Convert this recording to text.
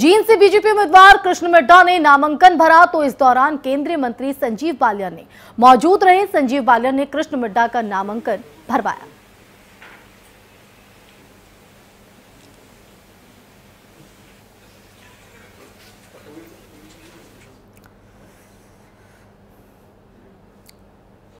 जींद से बीजेपी उम्मीदवार कृष्ण मिड्डा ने नामांकन भरा तो इस दौरान केंद्रीय मंत्री संजीव बालियान ने मौजूद रहे संजीव बालियान ने कृष्ण मिड्डा का नामांकन भरवाया